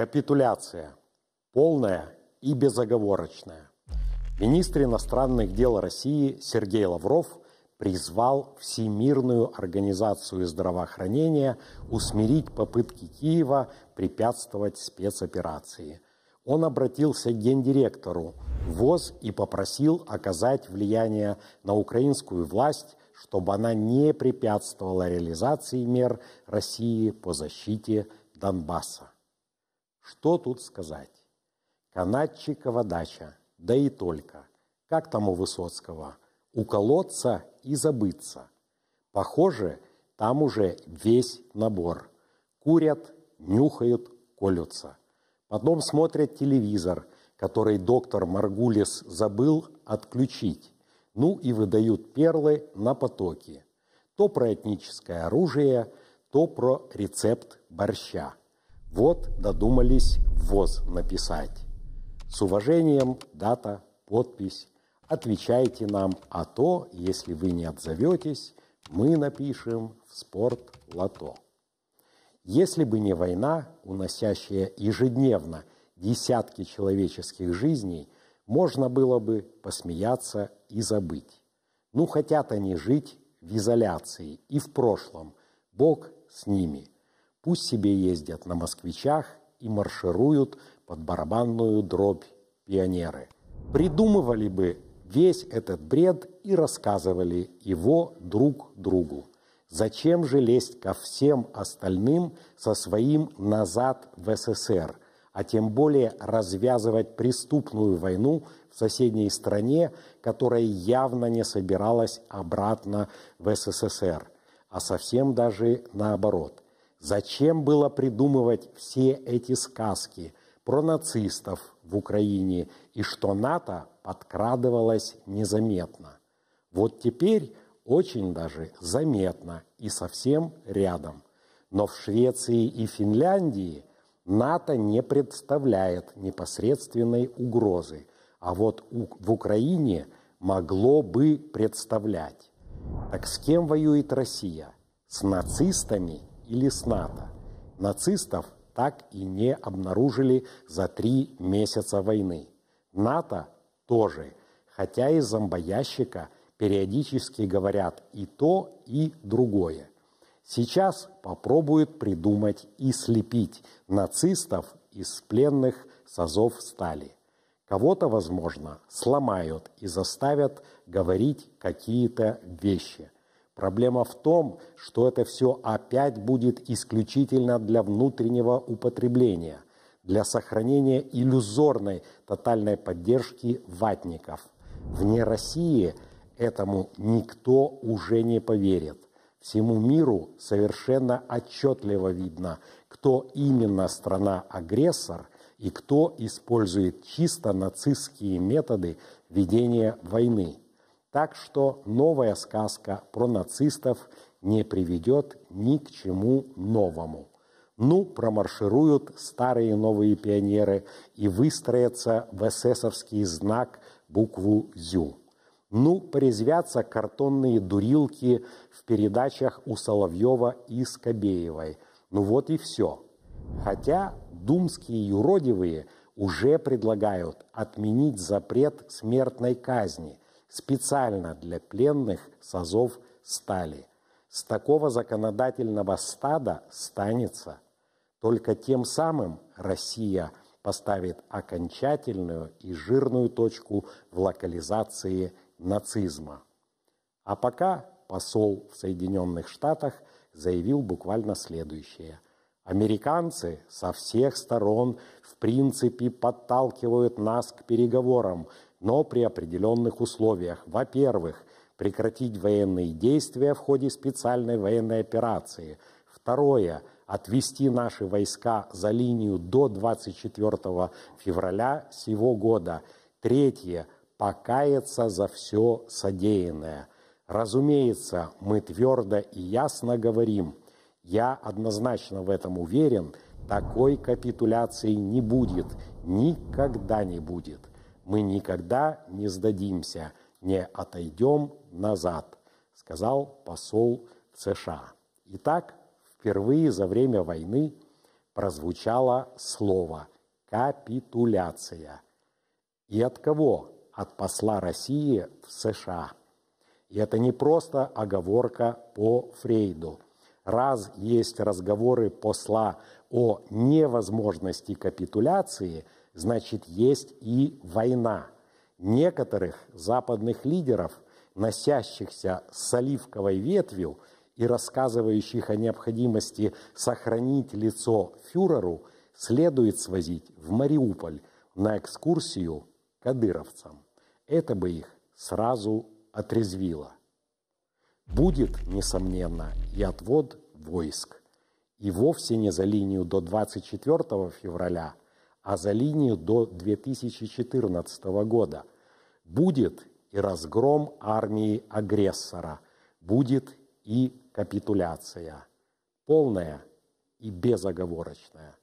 Капитуляция. Полная и безоговорочная. Министр иностранных дел России Сергей Лавров призвал Всемирную организацию здравоохранения усмирить попытки Киева препятствовать спецоперации. Он обратился к гендиректору ВОЗ и попросил оказать влияние на украинскую власть, чтобы она не препятствовала реализации мер России по защите Донбасса. Что тут сказать? Канадчикова дача, да и только. Как там у Высоцкого? Уколоться и забыться. Похоже, там уже весь набор. Курят, нюхают, колются. Потом смотрят телевизор, который доктор Маргулис забыл отключить. Ну и выдают перлы на потоки. То про этническое оружие, то про рецепт борща. Вот додумались ВОЗ написать. С уважением, дата, подпись. Отвечайте нам, а то, если вы не отзоветесь, мы напишем в спорт лото. Если бы не война, уносящая ежедневно десятки человеческих жизней, можно было бы посмеяться и забыть. Ну, хотят они жить в изоляции и в прошлом. Бог с ними – Пусть себе ездят на москвичах и маршируют под барабанную дробь пионеры. Придумывали бы весь этот бред и рассказывали его друг другу. Зачем же лезть ко всем остальным со своим «назад в СССР», а тем более развязывать преступную войну в соседней стране, которая явно не собиралась обратно в СССР, а совсем даже наоборот – Зачем было придумывать все эти сказки про нацистов в Украине и что НАТО подкрадывалось незаметно? Вот теперь очень даже заметно и совсем рядом. Но в Швеции и Финляндии НАТО не представляет непосредственной угрозы, а вот в Украине могло бы представлять. Так с кем воюет Россия? С нацистами или СНАТО. Нацистов так и не обнаружили за три месяца войны. НАТО тоже, хотя из зомбоящика периодически говорят и то, и другое. Сейчас попробуют придумать и слепить нацистов из пленных созов стали. Кого-то, возможно, сломают и заставят говорить какие-то вещи – Проблема в том, что это все опять будет исключительно для внутреннего употребления, для сохранения иллюзорной тотальной поддержки ватников. Вне России этому никто уже не поверит. Всему миру совершенно отчетливо видно, кто именно страна-агрессор и кто использует чисто нацистские методы ведения войны. Так что новая сказка про нацистов не приведет ни к чему новому. Ну, промаршируют старые новые пионеры и выстроятся в эсэсовский знак букву «Зю». Ну, порезвятся картонные дурилки в передачах у Соловьева и Скобеевой. Ну вот и все. Хотя думские юродивые уже предлагают отменить запрет смертной казни – специально для пленных с Азов стали. С такого законодательного стада станется. Только тем самым Россия поставит окончательную и жирную точку в локализации нацизма. А пока посол в Соединенных Штатах заявил буквально следующее. Американцы со всех сторон в принципе подталкивают нас к переговорам, но при определенных условиях. Во-первых, прекратить военные действия в ходе специальной военной операции. Второе отвести наши войска за линию до 24 февраля сего года. Третье – покаяться за все содеянное. Разумеется, мы твердо и ясно говорим, я однозначно в этом уверен, такой капитуляции не будет, никогда не будет мы никогда не сдадимся, не отойдем назад», сказал посол США. Итак, впервые за время войны прозвучало слово «капитуляция». И от кого? От посла России в США. И это не просто оговорка по Фрейду. Раз есть разговоры посла о невозможности капитуляции – значит есть и война. Некоторых западных лидеров, носящихся с оливковой ветвью и рассказывающих о необходимости сохранить лицо фюреру, следует свозить в Мариуполь на экскурсию кадыровцам. Это бы их сразу отрезвило. Будет, несомненно, и отвод войск. И вовсе не за линию до 24 февраля – а за линию до 2014 года. Будет и разгром армии агрессора, будет и капитуляция, полная и безоговорочная.